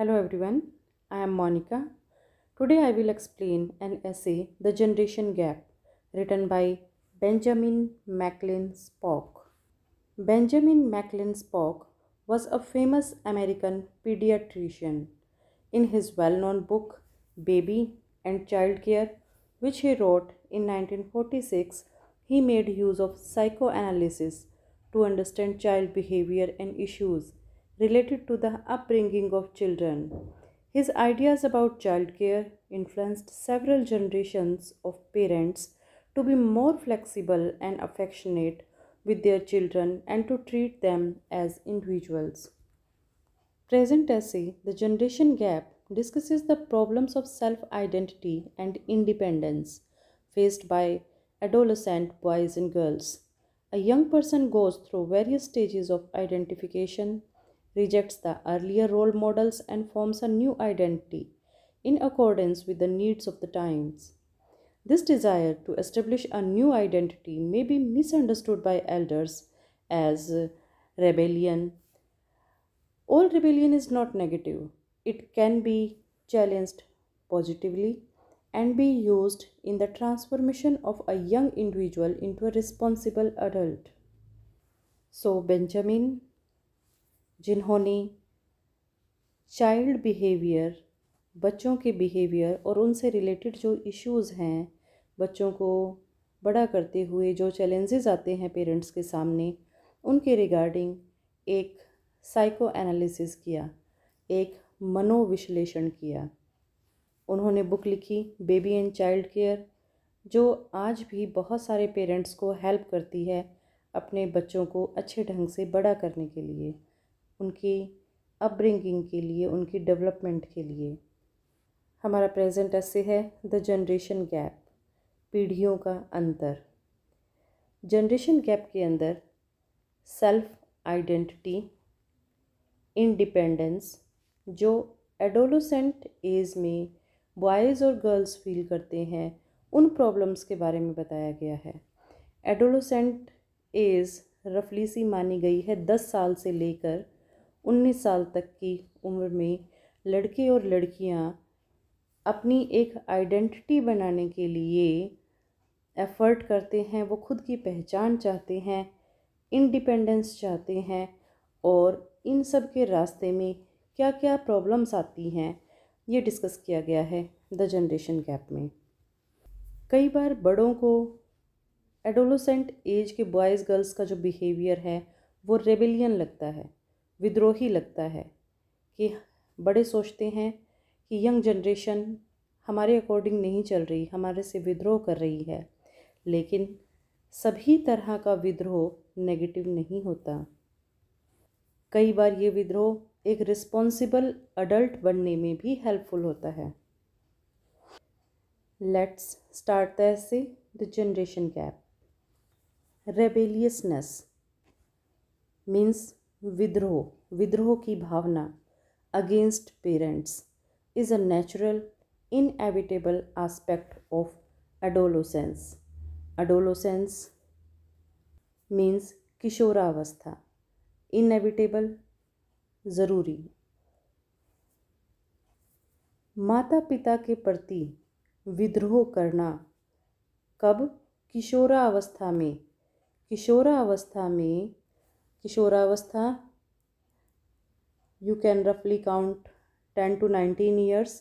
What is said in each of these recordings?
Hello everyone, I am Monica. Today I will explain an essay, The Generation Gap, written by Benjamin Macklin Spock. Benjamin Macklin Spock was a famous American pediatrician. In his well known book, Baby and Child Care, which he wrote in 1946, he made use of psychoanalysis to understand child behavior and issues related to the upbringing of children. His ideas about childcare influenced several generations of parents to be more flexible and affectionate with their children and to treat them as individuals. Present essay, The Generation Gap, discusses the problems of self identity and independence faced by adolescent boys and girls. A young person goes through various stages of identification rejects the earlier role models and forms a new identity in accordance with the needs of the times. This desire to establish a new identity may be misunderstood by elders as rebellion. All rebellion is not negative, it can be challenged positively and be used in the transformation of a young individual into a responsible adult. So, Benjamin जिन्होंने child behaviour बच्चों के behaviour और उनसे related जो issues हैं बच्चों को बड़ा करते हुए जो चैलेंजेस आते हैं पेरेंट्स के सामने उनके रिगार्डिंग एक साइको एनालिसिस किया एक मनोविश्लेषण किया उन्होंने बुक लिखी बेबी एंड चाइल्ड केयर जो आज भी बहुत सारे पेरेंट्स को हेल्प करती है अपने बच्चों को अच्छे ढंग से बड़ा करने के लिए उनकी अपब्रिंगिंग के लिए उनकी डेवलपमेंट के लिए हमारा प्रेजेंट ऐसे है द जनरेशन गैप पीढ़ियों का अंतर जनरेशन गैप के अंदर सेल्फ आइडेंटिटी इंडिपेंडेंस जो एडोलोसेंट एज में बॉयज़ और गर्ल्स फील करते हैं उन प्रॉब्लम्स के बारे में बताया गया है एडोलोसेंट एज रफली सी मानी गई है दस साल से लेकर 19 साल तक की उम्र में लड़के और लड़कियां अपनी एक आइडेंटिटी बनाने के लिए एफ़र्ट करते हैं वो खुद की पहचान चाहते हैं इंडिपेंडेंस चाहते हैं और इन सब के रास्ते में क्या क्या प्रॉब्लम्स आती हैं ये डिस्कस किया गया है द जनरेशन गैप में कई बार बड़ों को एडोलोसेंट एज के बॉयज़ गर्ल्स का जो बिहेवियर है वो रेबेलियन लगता है विद्रोही लगता है कि बड़े सोचते हैं कि यंग जनरेशन हमारे अकॉर्डिंग नहीं चल रही हमारे से विद्रोह कर रही है लेकिन सभी तरह का विद्रोह नेगेटिव नहीं होता कई बार ये विद्रोह एक रिस्पॉन्सिबल अडल्ट बनने में भी हेल्पफुल होता है लेट्स स्टार्ट द से the generation gap rebelliousness means विद्रोह विद्रोह की भावना against parents is a natural inevitable aspect of adolescence adolescence means किशोरावस्था इनएविटेबल ज़रूरी माता पिता के प्रति विद्रोह करना कब किशोरावस्था में किशोरावस्था में किशोरावस्था यू कैन रफली count ten to nineteen years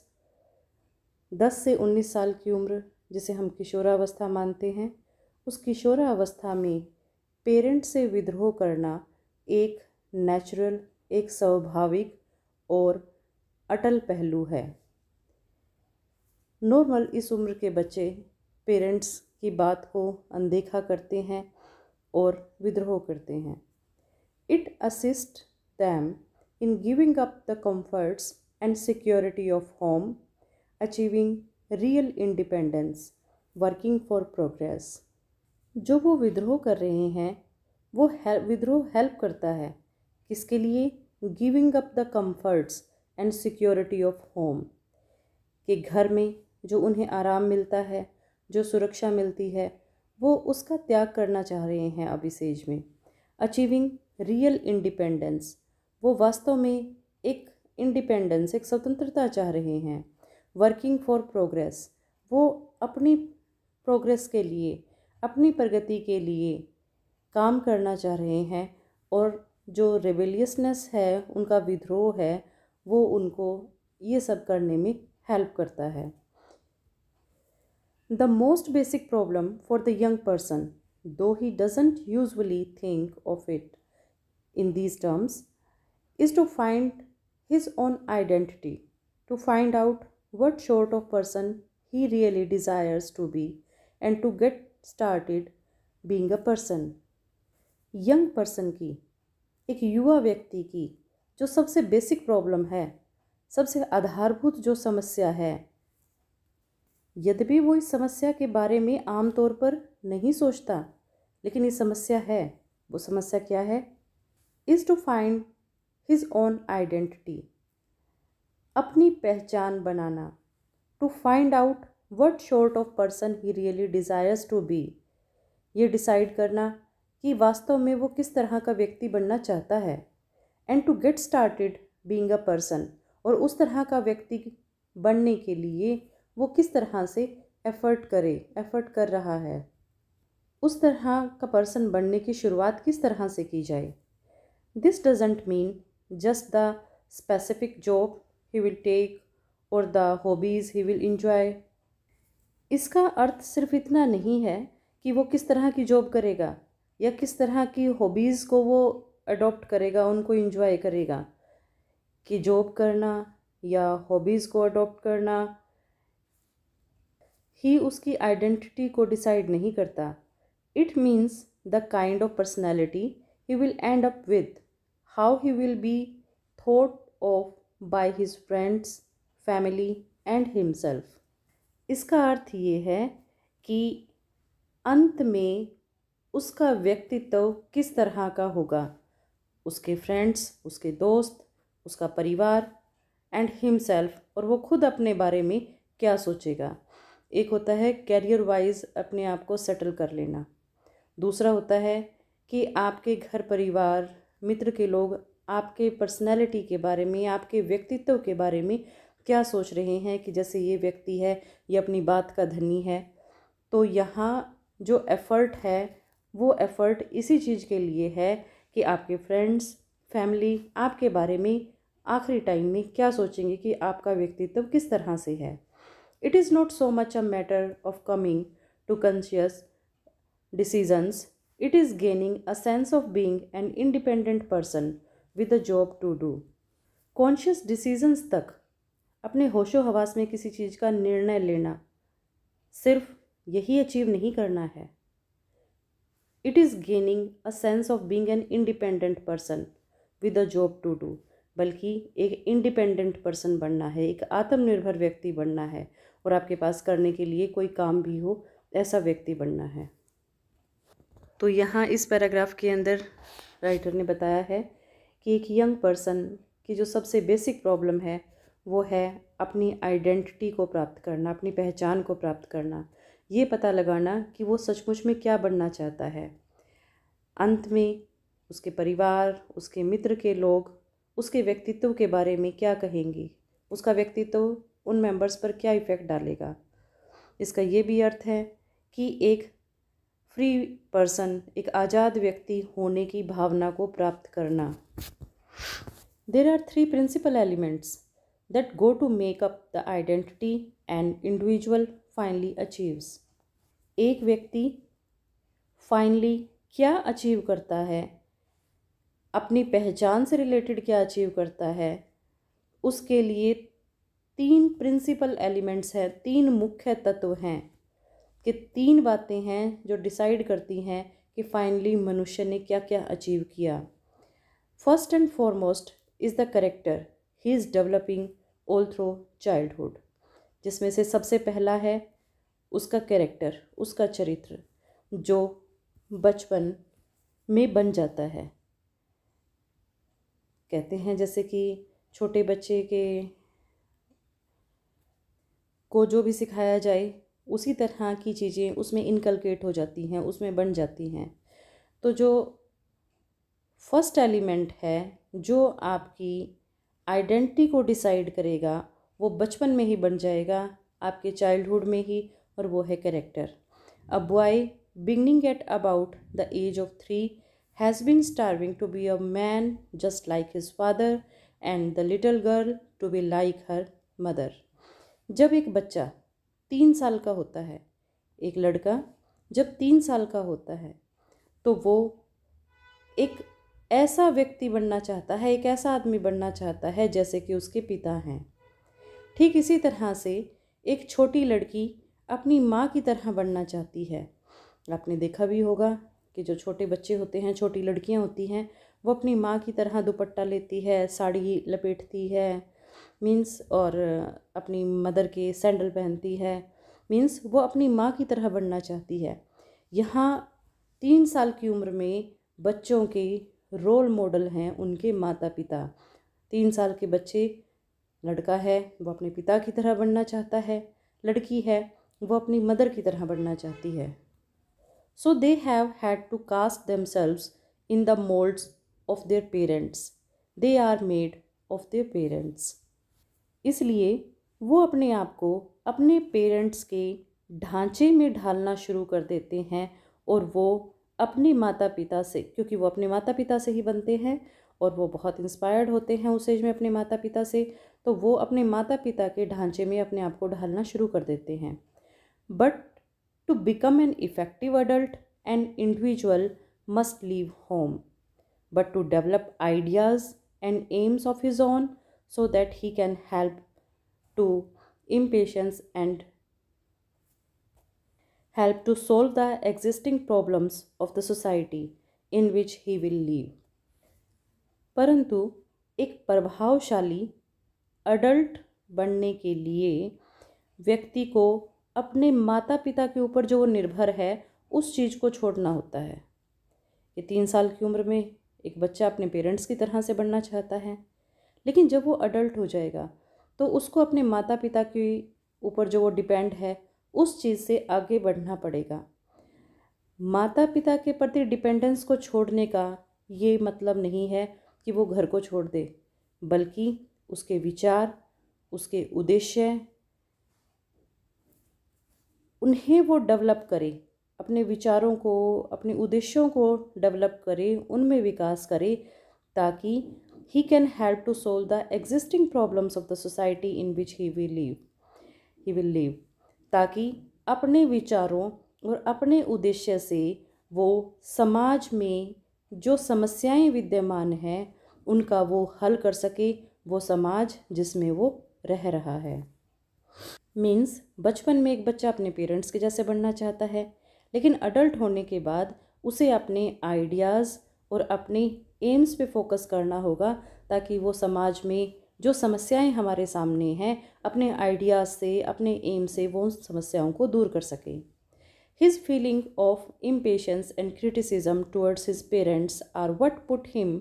दस से उन्नीस साल की उम्र जिसे हम किशोरावस्था मानते हैं उस किशोरावस्था में पेरेंट से विद्रोह करना एक नेचुरल एक स्वाभाविक और अटल पहलू है नॉर्मल इस उम्र के बच्चे पेरेंट्स की बात को अनदेखा करते हैं और विद्रोह करते हैं It assists them in giving up the comforts and security of home, achieving real independence, working for progress. जो वो विद्रोह कर रहे हैं वो विद्रोह हेल्प करता है किसके लिए giving up the comforts and security of home के घर में जो उन्हें आराम मिलता है जो सुरक्षा मिलती है वो उसका त्याग करना चाह रहे हैं अब इस एज में अचीविंग रियल इंडिपेंडेंस वो वास्तव में एक इंडिपेंडेंस एक स्वतंत्रता चाह रहे हैं वर्किंग फॉर प्रोग्रेस वो अपनी प्रोग्रेस के लिए अपनी प्रगति के लिए काम करना चाह रहे हैं और जो रेबेलियसनेस है उनका विद्रोह है वो उनको ये सब करने में हेल्प करता है the most basic problem for the young person though he doesn't usually think of it in these terms is to find his own identity, to find out what sort of person he really desires to be, and to get started being a person. young person ki ek yuva vyakti ki jo sabse basic problem hai सबसे आधारभूत जो समस्या है यद्यपि वो इस समस्या के बारे में आमतौर पर नहीं सोचता लेकिन ये समस्या है वो समस्या क्या है is to find his own identity अपनी पहचान बनाना to find out what sort of person he really desires to be ये डिसाइड करना कि वास्तव में वो किस तरह का व्यक्ति बनना चाहता है and to get started being a person और उस तरह का व्यक्ति बनने के लिए वो किस तरह से एफ़र्ट करे एफ़र्ट कर रहा है उस तरह का पर्सन बनने की शुरुआत किस तरह से की जाए This doesn't mean just the specific job he will take or the hobbies he will enjoy इसका अर्थ सिर्फ इतना नहीं है कि वो किस तरह की जॉब करेगा या किस तरह की हॉबीज़ को वो अडॉप्ट करेगा उनको इंजॉय करेगा कि जॉब करना या हॉबीज़ को अडॉप्ट करना ही उसकी आइडेंटिटी को डिसाइड नहीं करता it means the kind of personality he will end up with how he will be thought of by his friends, family and himself. इसका अर्थ ये है कि अंत में उसका व्यक्तित्व किस तरह का होगा उसके फ्रेंड्स उसके दोस्त उसका परिवार एंड हिमसेल्फ और वो खुद अपने बारे में क्या सोचेगा एक होता है कैरियर वाइज अपने आप को सेटल कर लेना दूसरा होता है कि आपके घर परिवार मित्र के लोग आपके पर्सनैलिटी के बारे में आपके व्यक्तित्व के बारे में क्या सोच रहे हैं कि जैसे ये व्यक्ति है ये अपनी बात का धनी है तो यहाँ जो एफ़र्ट है वो एफ़र्ट इसी चीज़ के लिए है कि आपके फ्रेंड्स फैमिली आपके बारे में आखिरी टाइम में क्या सोचेंगे कि आपका व्यक्तित्व किस तरह से है it is not so much a matter of coming to conscious decisions It is gaining a sense of being an independent person with a job to do. Conscious decisions तक अपने होशो हवास में किसी चीज़ का निर्णय लेना सिर्फ यही अचीव नहीं करना है it is gaining a sense of being an independent person with a job to do बल्कि एक इंडिपेंडेंट पर्सन बनना है एक आत्मनिर्भर व्यक्ति बनना है और आपके पास करने के लिए कोई काम भी हो ऐसा व्यक्ति बनना है तो यहाँ इस पैराग्राफ के अंदर राइटर ने बताया है कि एक यंग पर्सन की जो सबसे बेसिक प्रॉब्लम है वो है अपनी आइडेंटिटी को प्राप्त करना अपनी पहचान को प्राप्त करना ये पता लगाना कि वो सचमुच में क्या बनना चाहता है अंत में उसके परिवार उसके मित्र के लोग उसके व्यक्तित्व के बारे में क्या कहेंगी उसका व्यक्तित्व उन मेंबर्स पर क्या इफ़ेक्ट डालेगा इसका ये भी अर्थ है कि एक फ्री पर्सन एक आज़ाद व्यक्ति होने की भावना को प्राप्त करना there are three principal elements that go to make up the identity and individual finally finally एक व्यक्ति फाइनली क्या अचीव करता है अपनी पहचान से रिलेटेड क्या अचीव करता है उसके लिए तीन प्रिंसिपल एलिमेंट्स हैं तीन मुख्य तत्व हैं कि तीन बातें हैं जो डिसाइड करती हैं कि फाइनली मनुष्य ने क्या क्या अचीव किया first and foremost is the character he is developing all through childhood जिसमें से सबसे पहला है उसका कैरेक्टर उसका चरित्र जो बचपन में बन जाता है कहते हैं जैसे कि छोटे बच्चे के को जो भी सिखाया जाए उसी तरह की चीज़ें उसमें इनकलकेट हो जाती हैं उसमें बन जाती हैं तो जो फर्स्ट एलिमेंट है जो आपकी आइडेंटिटी को डिसाइड करेगा वो बचपन में ही बन जाएगा आपके चाइल्डहुड में ही और वो है character a boy beginning at about the age of three has been starving to be a man just like his father and the little girl to be like her mother जब एक बच्चा तीन साल का होता है एक लड़का जब तीन साल का होता है तो वो एक ऐसा व्यक्ति बनना चाहता है एक ऐसा आदमी बनना चाहता है जैसे कि उसके पिता हैं ठीक इसी तरह से एक छोटी लड़की अपनी माँ की तरह बनना चाहती है आपने देखा भी होगा कि जो छोटे बच्चे होते हैं छोटी लड़कियाँ होती हैं वो अपनी माँ की तरह दुपट्टा लेती है साड़ी लपेटती है मीन्स और अपनी मदर के सैंडल पहनती है मीन्स वो अपनी माँ की तरह बनना चाहती है यहाँ तीन साल की उम्र में बच्चों के रोल मॉडल हैं उनके माता पिता तीन साल के बच्चे लड़का है वो अपने पिता की तरह बनना चाहता है लड़की है वो अपनी मदर की तरह बनना चाहती है so they have had to cast them in the moulds of their parents they are made of their parents इसलिए वो अपने आप को अपने पेरेंट्स के ढांचे में ढालना शुरू कर देते हैं और वो अपने माता पिता से क्योंकि वो अपने माता पिता से ही बनते हैं और वो बहुत इंस्पायर्ड होते हैं उस एज में अपने माता पिता से तो वो अपने माता पिता के ढांचे में अपने आप को ढालना शुरू कर देते हैं but to become an effective adult and individual must leave home but to develop ideas and aims of his own so that he can help to impatience and help to solve the existing problems of the society in which he will live परंतु एक प्रभावशाली adult बनने के लिए व्यक्ति को अपने माता पिता के ऊपर जो वो निर्भर है उस चीज़ को छोड़ना होता है कि तीन साल की उम्र में एक बच्चा अपने पेरेंट्स की तरह से बनना चाहता है लेकिन जब वो अडल्ट हो जाएगा तो उसको अपने माता पिता के ऊपर जो वो डिपेंड है उस चीज़ से आगे बढ़ना पड़ेगा माता पिता के प्रति डिपेंडेंस को छोड़ने का ये मतलब नहीं है कि वो घर को छोड़ दे बल्कि उसके विचार उसके उद्देश्य उन्हें वो डेवलप करे अपने विचारों को अपने उद्देश्यों को डेवलप करे उनमें विकास करे ताकि he can help to solve the existing problems of the society in which he will live he will live ताकि अपने विचारों और अपने उद्देश्य से वो समाज में जो समस्याएं विद्यमान हैं उनका वो हल कर सके वो समाज जिसमें वो रह रहा है मीन्स बचपन में एक बच्चा अपने पेरेंट्स के जैसे बनना चाहता है लेकिन अडल्ट होने के बाद उसे अपने आइडियाज़ और अपने एम्स पे फोकस करना होगा ताकि वो समाज में जो समस्याएं हमारे सामने हैं अपने आइडियाज से अपने एम से वो उन समस्याओं को दूर कर सके his feeling of impatience and criticism towards his parents are what put him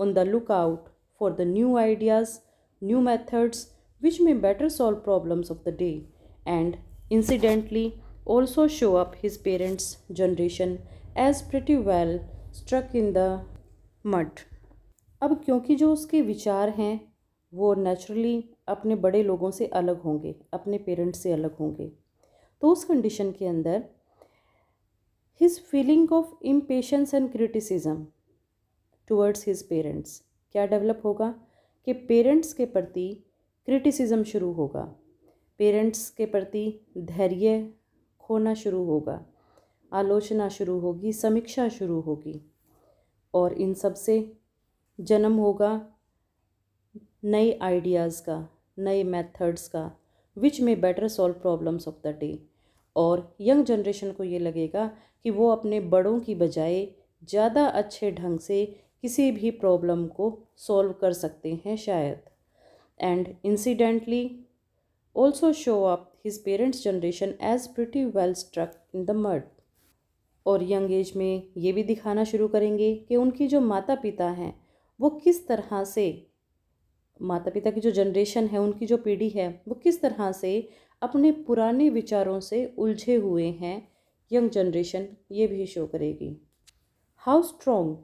on the look out for the new ideas new methods which may better solve problems of the day and incidentally also show up his parents generation as pretty well struck in the mud अब क्योंकि जो उसके विचार हैं वो naturally अपने बड़े लोगों से अलग होंगे अपने पेरेंट्स से अलग होंगे तो उस कंडीशन के अंदर his feeling of impatience and criticism towards his parents क्या डेवलप होगा कि पेरेंट्स के प्रति क्रिटिसिज्म शुरू होगा पेरेंट्स के प्रति धैर्य खोना शुरू होगा आलोचना शुरू होगी समीक्षा शुरू होगी और इन सब से जन्म होगा नए आइडियाज़ का नए मेथड्स का which may better solve problems of the day और यंग जनरेशन को ये लगेगा कि वो अपने बड़ों की बजाय ज़्यादा अच्छे ढंग से किसी भी प्रॉब्लम को सॉल्व कर सकते हैं शायद and incidentally also show up his parents generation as pretty well struck in the mud और यंग एज में ये भी दिखाना शुरू करेंगे कि उनकी जो माता पिता हैं वो किस तरह से माता पिता की जो जनरेशन है उनकी जो पीढ़ी है वो किस तरह से अपने पुराने विचारों से उलझे हुए हैं यंग जनरेशन ये भी शो करेगी how strong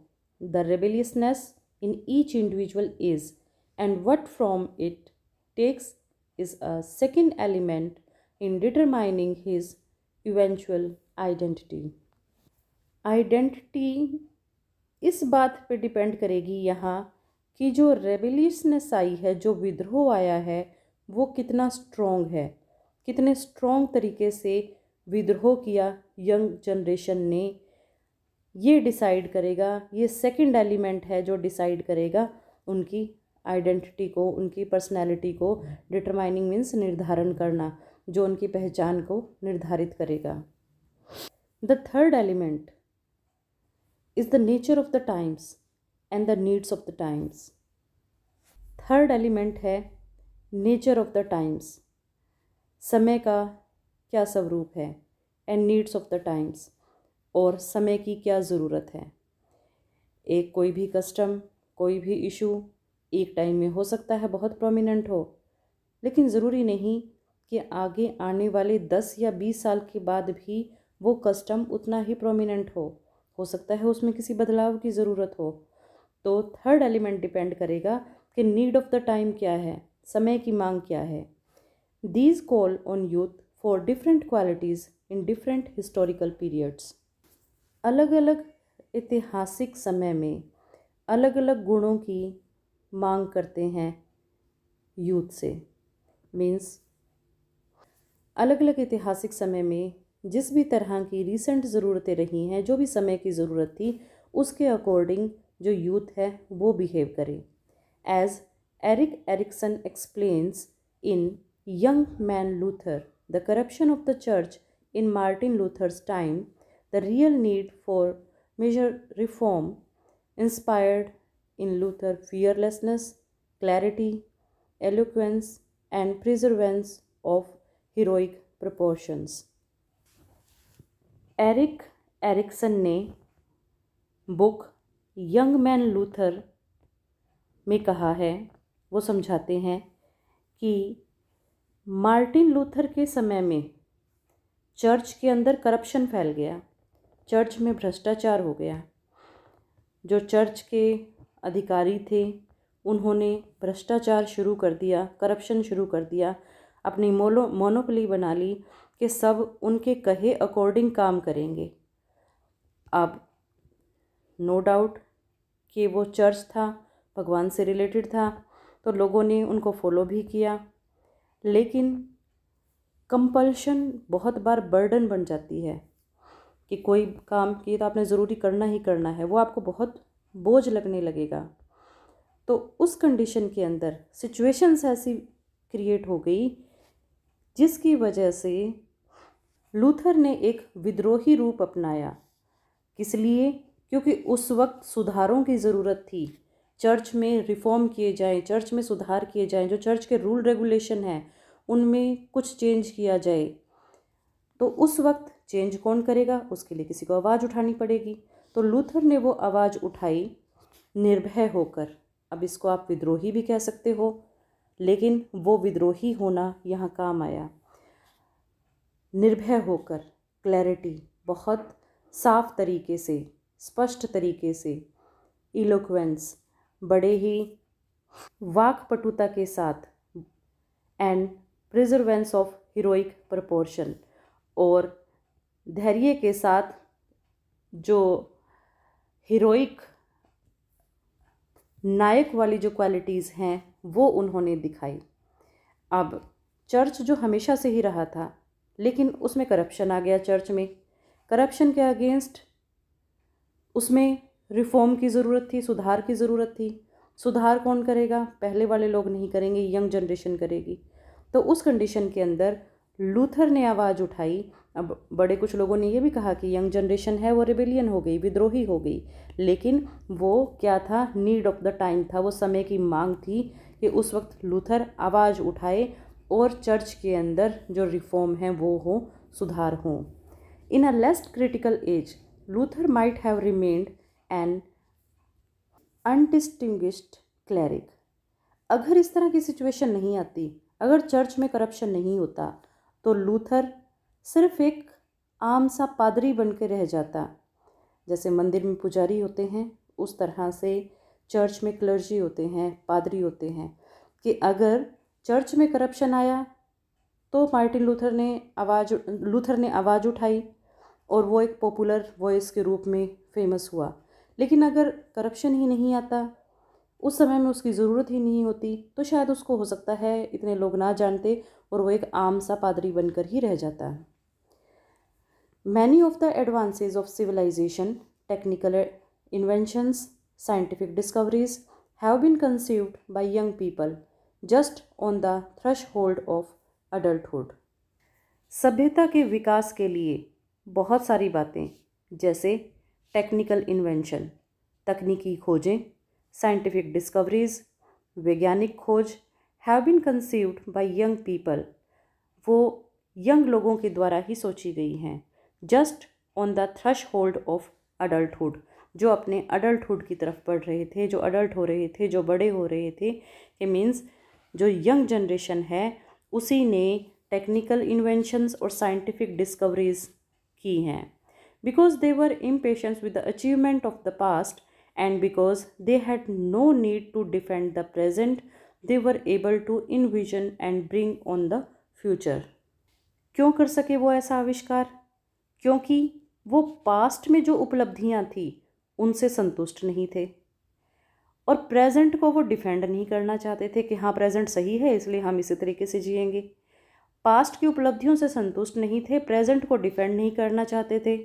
the rebelliousness in each individual is and what from it takes is a second element in determining his eventual identity identity इस बात पे डिपेंड करेगी यहाँ कि जो रेवल्यूशनस आई है जो विद्रोह आया है वो कितना स्ट्रोंग है कितने स्ट्रोंग तरीके से विद्रोह किया यंग जनरेशन ने ये डिसाइड करेगा ये सेकंड एलिमेंट है जो डिसाइड करेगा उनकी आइडेंटिटी को उनकी पर्सनैलिटी को डिटरमाइनिंग मीन्स निर्धारण करना जो उनकी पहचान को निर्धारित करेगा the third element is the nature of the times and the needs of the times. Third element है नेचर ऑफ द टाइम्स समय का क्या स्वरूप है and needs of the times और समय की क्या ज़रूरत है एक कोई भी कस्टम कोई भी इशू एक टाइम में हो सकता है बहुत प्रोमिनेंट हो लेकिन ज़रूरी नहीं कि आगे आने वाले दस या बीस साल के बाद भी वो कस्टम उतना ही प्रोमिनेंट हो हो सकता है उसमें किसी बदलाव की ज़रूरत हो तो थर्ड एलिमेंट डिपेंड करेगा कि नीड ऑफ़ द टाइम क्या है समय की मांग क्या है these call on youth for different qualities in different historical periods अलग अलग ऐतिहासिक समय में अलग अलग गुणों की मांग करते हैं यूथ से मीन्स अलग अलग ऐतिहासिक समय में जिस भी तरह की रिसेंट ज़रूरतें रही हैं जो भी समय की ज़रूरत थी उसके अकॉर्डिंग जो यूथ है वो बिहेव करे as Eric Erikson explains in young man Luther the corruption of the church in Martin Luther's time the real need for major reform inspired in Luther fearlessness clarity eloquence and perseverance of heroic proportions Eric Erikson ने book young man Luther में कहा है वो समझाते हैं कि Martin Luther के समय में चर्च के अंदर करप्शन फैल गया चर्च में भ्रष्टाचार हो गया जो चर्च के अधिकारी थे उन्होंने भ्रष्टाचार शुरू कर दिया करप्शन शुरू कर दिया अपनी मोलो मोनोपली बना ली कि सब उनके कहे अकॉर्डिंग काम करेंगे अब नो डाउट कि वो चर्च था भगवान से रिलेटेड था तो लोगों ने उनको फॉलो भी किया लेकिन कंपल्शन बहुत बार बर्डन बन जाती है कि कोई काम किए तो आपने ज़रूरी करना ही करना है वो आपको बहुत बोझ लगने लगेगा तो उस कंडीशन के अंदर सिचुएशंस ऐसी क्रिएट हो गई जिसकी वजह से लूथर ने एक विद्रोही रूप अपनाया किस लिए क्योंकि उस वक्त सुधारों की ज़रूरत थी चर्च में रिफॉर्म किए जाएं चर्च में सुधार किए जाएं जो चर्च के रूल रेगुलेशन हैं उनमें कुछ चेंज किया जाए तो उस वक्त चेंज कौन करेगा उसके लिए किसी को आवाज़ उठानी पड़ेगी तो लूथर ने वो आवाज़ उठाई निर्भय होकर अब इसको आप विद्रोही भी कह सकते हो लेकिन वो विद्रोही होना यहाँ काम आया निर्भय होकर क्लैरिटी बहुत साफ तरीके से स्पष्ट तरीके से इलोक्वेंस बड़े ही वाकपटुता के साथ and perseverance of heroic proportion और धैर्य के साथ जो हीरोइक नायक वाली जो क्वालिटीज़ हैं वो उन्होंने दिखाई अब चर्च जो हमेशा से ही रहा था लेकिन उसमें करप्शन आ गया चर्च में करप्शन के अगेंस्ट उसमें रिफॉर्म की ज़रूरत थी सुधार की ज़रूरत थी सुधार कौन करेगा पहले वाले लोग नहीं करेंगे यंग जनरेशन करेगी तो उस कंडीशन के अंदर लूथर ने आवाज़ उठाई अब बड़े कुछ लोगों ने यह भी कहा कि यंग जनरेशन है वो रिबेलियन हो गई विद्रोही हो गई लेकिन वो क्या था नीड ऑफ द टाइम था वो समय की मांग थी कि उस वक्त लूथर आवाज़ उठाए और चर्च के अंदर जो रिफॉर्म हैं वो हो सुधार हों in a less critical age Luther might have remained an undistinguished cleric अगर इस तरह की सिचुएशन नहीं आती अगर चर्च में करप्शन नहीं होता तो लूथर सिर्फ एक आम सा पादरी बन के रह जाता जैसे मंदिर में पुजारी होते हैं उस तरह से चर्च में क्लर्जी होते हैं पादरी होते हैं कि अगर चर्च में करप्शन आया तो मार्टिन लूथर ने आवाज़ लूथर ने आवाज़ उठाई और वो एक पॉपुलर वॉइस के रूप में फेमस हुआ लेकिन अगर करप्शन ही नहीं आता उस समय में उसकी ज़रूरत ही नहीं होती तो शायद उसको हो सकता है इतने लोग ना जानते और वो एक आम सा पादरी बनकर ही रह जाता है many of the advances of civilisation technical inventions scientific discoveries have been conceived by young people just on the threshold of adulthood सभ्यता के विकास के लिए बहुत सारी बातें जैसे टेक्निकल इन्वेंशन तकनीकी खोजें साइंटिफिक डिस्कवरीज वैज्ञानिक खोज have been conceived by young people वो यंग लोगों के द्वारा ही सोची गई हैं just on the threshold of adulthood जो अपने अडल्टहुड की तरफ बढ़ रहे थे जो अडल्ट हो रहे थे जो बड़े हो रहे थे ये मीन्स जो यंग जनरेशन है उसी ने टेक्निकल इन्वेंशंस और साइंटिफिक डिस्कवरीज की हैं because they were impatience with the achievement of the past and because they had no need to defend the present they able to envision and bring on the future क्यों कर सके वो ऐसा आविष्कार क्योंकि वो पास्ट में जो उपलब्धियाँ थी उनसे संतुष्ट नहीं थे और प्रेजेंट को वो डिफेंड नहीं करना चाहते थे कि हाँ प्रेजेंट सही है इसलिए हम इसी तरीके से जिएंगे पास्ट की उपलब्धियों से संतुष्ट नहीं थे प्रेजेंट को डिफेंड नहीं करना चाहते थे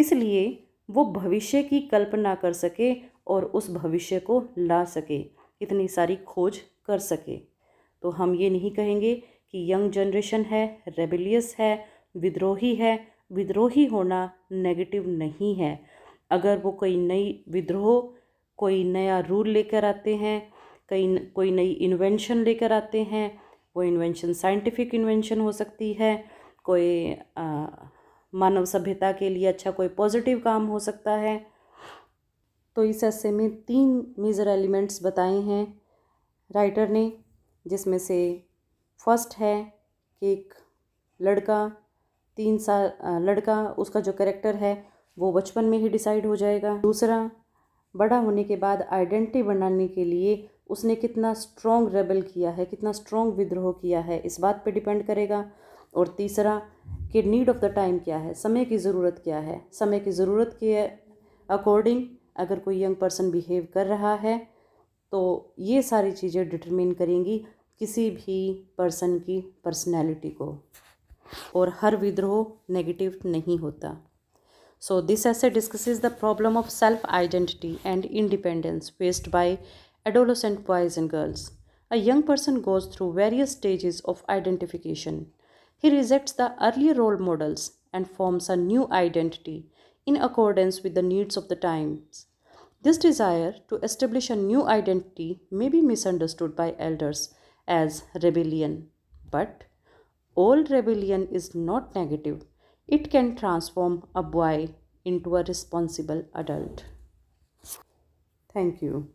इसलिए वो भविष्य की कल्पना कर सके और उस भविष्य को ला सके इतनी सारी खोज कर सके तो हम ये नहीं कहेंगे कि यंग जनरेशन है रेबिलियस है विद्रोही है विद्रोही होना नेगेटिव नहीं है अगर वो कोई नई विद्रोह कोई नया रूल लेकर आते हैं कई कोई नई इन्वेंशन लेकर आते हैं वो इन्वेंशन साइंटिफिक इन्वेंशन हो सकती है कोई आ, मानव सभ्यता के लिए अच्छा कोई पॉजिटिव काम हो सकता है तो इस ऐसे में तीन मेजर एलिमेंट्स बताए हैं राइटर ने जिसमें से फर्स्ट है कि एक लड़का तीन साल लड़का उसका जो करेक्टर है वो बचपन में ही डिसाइड हो जाएगा दूसरा बड़ा होने के बाद आइडेंटिटी बनाने के लिए उसने कितना स्ट्रॉन्ग रेबल किया है कितना स्ट्रॉन्ग विद्रोह किया है इस बात पे डिपेंड करेगा और तीसरा कि नीड ऑफ़ द टाइम क्या है समय की ज़रूरत क्या है समय की ज़रूरत के अकॉर्डिंग अगर कोई यंग पर्सन बिहेव कर रहा है तो ये सारी चीज़ें डिटरमिन करेंगी किसी भी पर्सन की पर्सनैलिटी को और हर विद्रोह नेगेटिव नहीं होता So this essay discusses the problem of self-identity and independence faced by adolescent boys and girls. A young person goes through various stages of identification. He rejects the earlier role models and forms a new identity in accordance with the needs of the times. This desire to establish a new identity may be misunderstood by elders as rebellion. But all rebellion is not negative it can transform a boy into a responsible adult. Thank you.